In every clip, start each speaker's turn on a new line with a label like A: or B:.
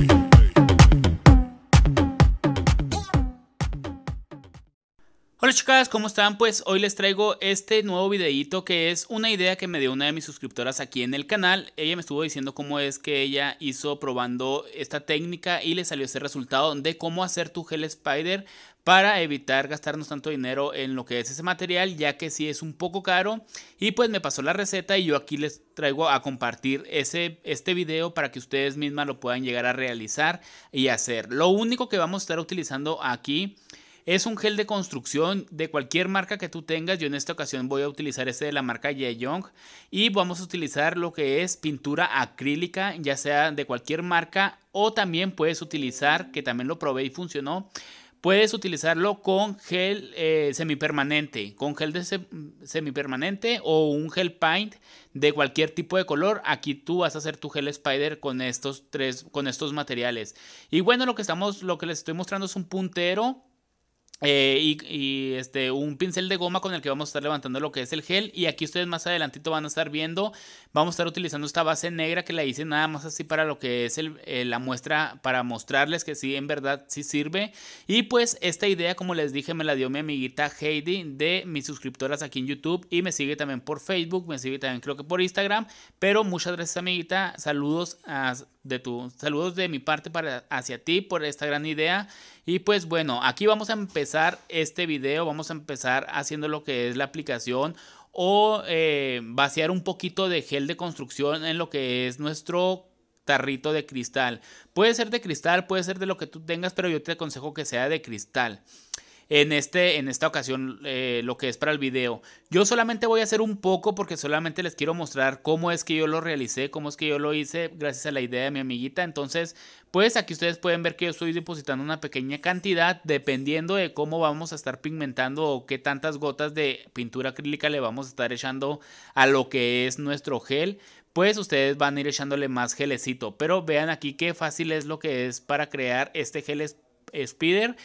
A: way. Hola chicas, ¿cómo están? Pues hoy les traigo este nuevo videíto que es una idea que me dio una de mis suscriptoras aquí en el canal. Ella me estuvo diciendo cómo es que ella hizo probando esta técnica y le salió ese resultado de cómo hacer tu gel spider para evitar gastarnos tanto dinero en lo que es ese material ya que sí es un poco caro y pues me pasó la receta y yo aquí les traigo a compartir ese, este video para que ustedes mismas lo puedan llegar a realizar y hacer. Lo único que vamos a estar utilizando aquí es un gel de construcción de cualquier marca que tú tengas. Yo en esta ocasión voy a utilizar este de la marca Young. y vamos a utilizar lo que es pintura acrílica, ya sea de cualquier marca o también puedes utilizar, que también lo probé y funcionó, puedes utilizarlo con gel eh, semipermanente, con gel de semipermanente o un gel paint de cualquier tipo de color. Aquí tú vas a hacer tu gel spider con estos tres, con estos materiales. Y bueno, lo que estamos, lo que les estoy mostrando es un puntero eh, y, este, un pincel de goma con el que vamos a estar levantando lo que es el gel y aquí ustedes más adelantito van a estar viendo vamos a estar utilizando esta base negra que la hice nada más así para lo que es el, eh, la muestra para mostrarles que sí en verdad sí sirve y pues esta idea como les dije me la dio mi amiguita Heidi de mis suscriptoras aquí en YouTube y me sigue también por Facebook me sigue también creo que por Instagram pero muchas gracias amiguita saludos de tu saludos de mi parte para hacia ti por esta gran idea y pues bueno aquí vamos a empezar este vídeo vamos a empezar haciendo lo que es la aplicación o eh, vaciar un poquito de gel de construcción en lo que es nuestro tarrito de cristal. Puede ser de cristal, puede ser de lo que tú tengas, pero yo te aconsejo que sea de cristal en, este, en esta ocasión eh, lo que es para el video. Yo solamente voy a hacer un poco porque solamente les quiero mostrar cómo es que yo lo realicé, cómo es que yo lo hice gracias a la idea de mi amiguita. Entonces, pues aquí ustedes pueden ver que yo estoy depositando una pequeña cantidad dependiendo de cómo vamos a estar pigmentando o qué tantas gotas de pintura acrílica le vamos a estar echando a lo que es nuestro gel pues ustedes van a ir echándole más gelecito. Pero vean aquí qué fácil es lo que es para crear este gel spider.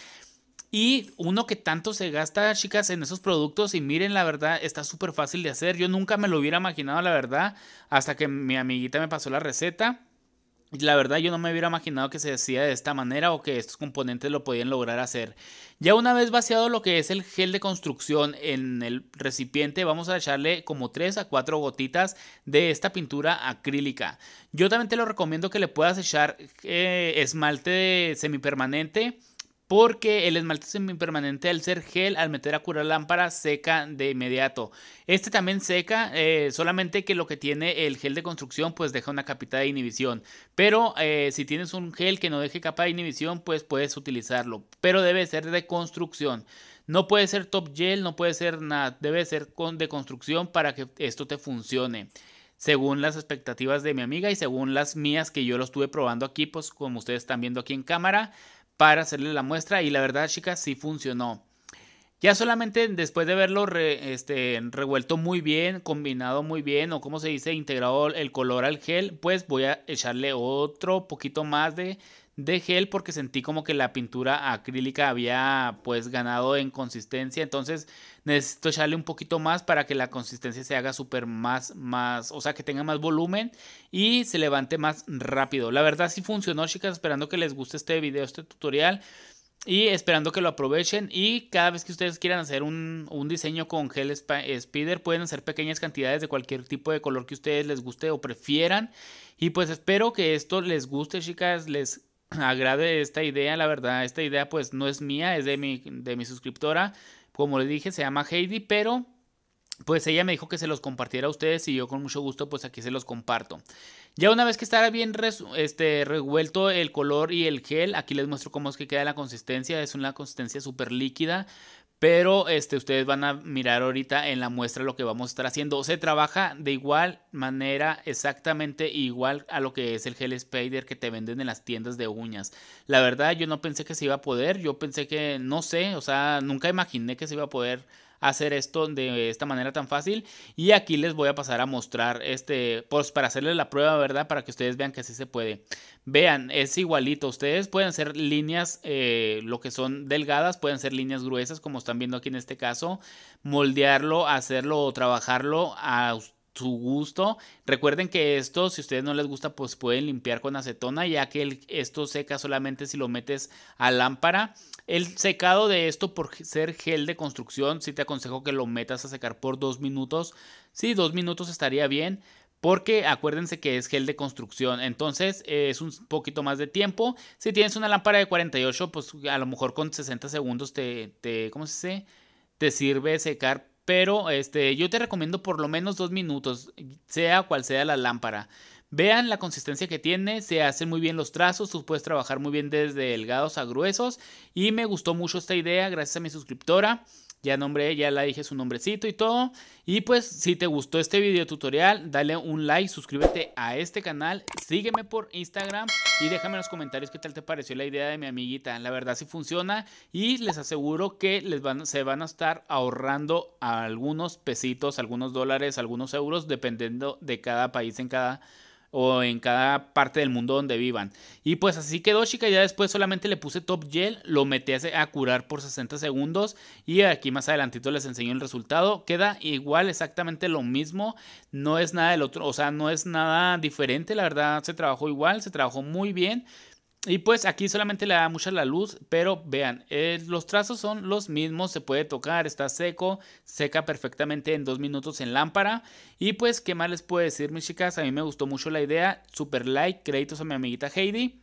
A: Y uno que tanto se gasta, chicas, en esos productos. Y miren, la verdad, está súper fácil de hacer. Yo nunca me lo hubiera imaginado, la verdad, hasta que mi amiguita me pasó la receta. La verdad yo no me hubiera imaginado que se hacía de esta manera o que estos componentes lo podían lograr hacer. Ya una vez vaciado lo que es el gel de construcción en el recipiente vamos a echarle como 3 a 4 gotitas de esta pintura acrílica. Yo también te lo recomiendo que le puedas echar eh, esmalte semipermanente porque el esmalte semipermanente al ser gel, al meter a curar lámpara, seca de inmediato. Este también seca, eh, solamente que lo que tiene el gel de construcción, pues deja una capa de inhibición. Pero eh, si tienes un gel que no deje capa de inhibición, pues puedes utilizarlo. Pero debe ser de construcción. No puede ser top gel, no puede ser nada. Debe ser con, de construcción para que esto te funcione según las expectativas de mi amiga y según las mías que yo lo estuve probando aquí, pues como ustedes están viendo aquí en cámara, para hacerle la muestra y la verdad chicas sí funcionó. Ya solamente después de verlo este, revuelto muy bien, combinado muy bien, o como se dice, integrado el color al gel, pues voy a echarle otro poquito más de de gel porque sentí como que la pintura acrílica había pues ganado en consistencia. Entonces necesito echarle un poquito más para que la consistencia se haga súper más, más, o sea, que tenga más volumen y se levante más rápido. La verdad sí funcionó, chicas, esperando que les guste este video, este tutorial. Y esperando que lo aprovechen. Y cada vez que ustedes quieran hacer un, diseño con gel speeder. spider, pueden hacer pequeñas cantidades de cualquier tipo de color que ustedes les guste o prefieran. Y pues espero que esto les guste, chicas. Les agrade esta idea, la verdad, esta idea pues no es mía, es de mi, de mi suscriptora, como le dije, se llama Heidi, pero pues ella me dijo que se los compartiera a ustedes y yo con mucho gusto pues aquí se los comparto. Ya una vez que estará bien este, revuelto el color y el gel, aquí les muestro cómo es que queda la consistencia, es una consistencia súper líquida, pero este, ustedes van a mirar ahorita en la muestra lo que vamos a estar haciendo. Se trabaja de igual manera, exactamente igual a lo que es el gel spider que te venden en las tiendas de uñas. La verdad, yo no pensé que se iba a poder. Yo pensé que, no sé, o sea, nunca imaginé que se iba a poder hacer esto de esta manera tan fácil. Y aquí les voy a pasar a mostrar este, pues para hacerles la prueba, ¿verdad? Para que ustedes vean que así se puede. Vean, es igualito. Ustedes pueden hacer líneas, eh, lo que son delgadas, pueden ser líneas gruesas, como están viendo aquí en este caso. Moldearlo, hacerlo o trabajarlo a ustedes su gusto. Recuerden que esto, si a ustedes no les gusta, pues pueden limpiar con acetona, ya que esto seca solamente si lo metes a lámpara. El secado de esto, por ser gel de construcción, sí te aconsejo que lo metas a secar por dos minutos. Sí, dos minutos estaría bien. Porque acuérdense que es gel de construcción, entonces es un poquito más de tiempo. Si tienes una lámpara de 48, pues a lo mejor con 60 segundos te, te ¿cómo se dice? Te sirve secar pero este, yo te recomiendo por lo menos dos minutos, sea cual sea la lámpara. Vean la consistencia que tiene, se hacen muy bien los trazos, tú puedes trabajar muy bien desde delgados a gruesos. Y me gustó mucho esta idea, gracias a mi suscriptora ya nombré, ya la dije su nombrecito y todo. Y pues si te gustó este video tutorial, dale un like, suscríbete a este canal, sígueme por Instagram y déjame en los comentarios qué tal te pareció la idea de mi amiguita. La verdad si funciona y les aseguro que les van, se van a estar ahorrando algunos pesitos, algunos dólares, algunos euros, dependiendo de cada país en cada o en cada parte del mundo donde vivan. Y pues así quedó, chica. Ya después solamente le puse top gel, lo metí a curar por 60 segundos y aquí más adelantito les enseño el resultado. Queda igual, exactamente lo mismo. No es nada del otro, o sea, no es nada diferente. La verdad, se trabajó igual, se trabajó muy bien. Y pues aquí solamente le da mucha la luz, pero vean, eh, los trazos son los mismos, se puede tocar, está seco, seca perfectamente en dos minutos en lámpara. Y pues, ¿qué más les puedo decir, mis chicas? A mí me gustó mucho la idea, super like, créditos a mi amiguita Heidi.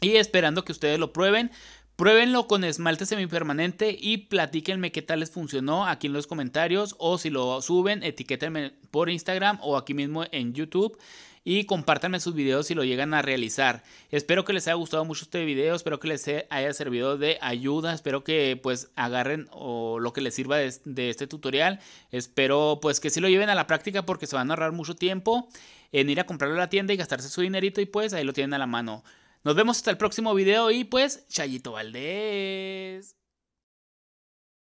A: Y esperando que ustedes lo prueben. Pruébenlo con esmalte semipermanente y platíquenme qué tal les funcionó aquí en los comentarios o si lo suben, etiquétenme, por Instagram o aquí mismo en YouTube y compártanme sus videos si lo llegan a realizar. Espero que les haya gustado mucho este video, espero que les haya servido de ayuda, espero que pues agarren o lo que les sirva de, este tutorial. Espero pues que si lo lleven a la práctica porque se van a ahorrar mucho tiempo en ir a comprarlo a la tienda y gastarse su dinerito y pues ahí lo tienen a la mano. Nos vemos hasta el próximo video y pues Chayito Valdés.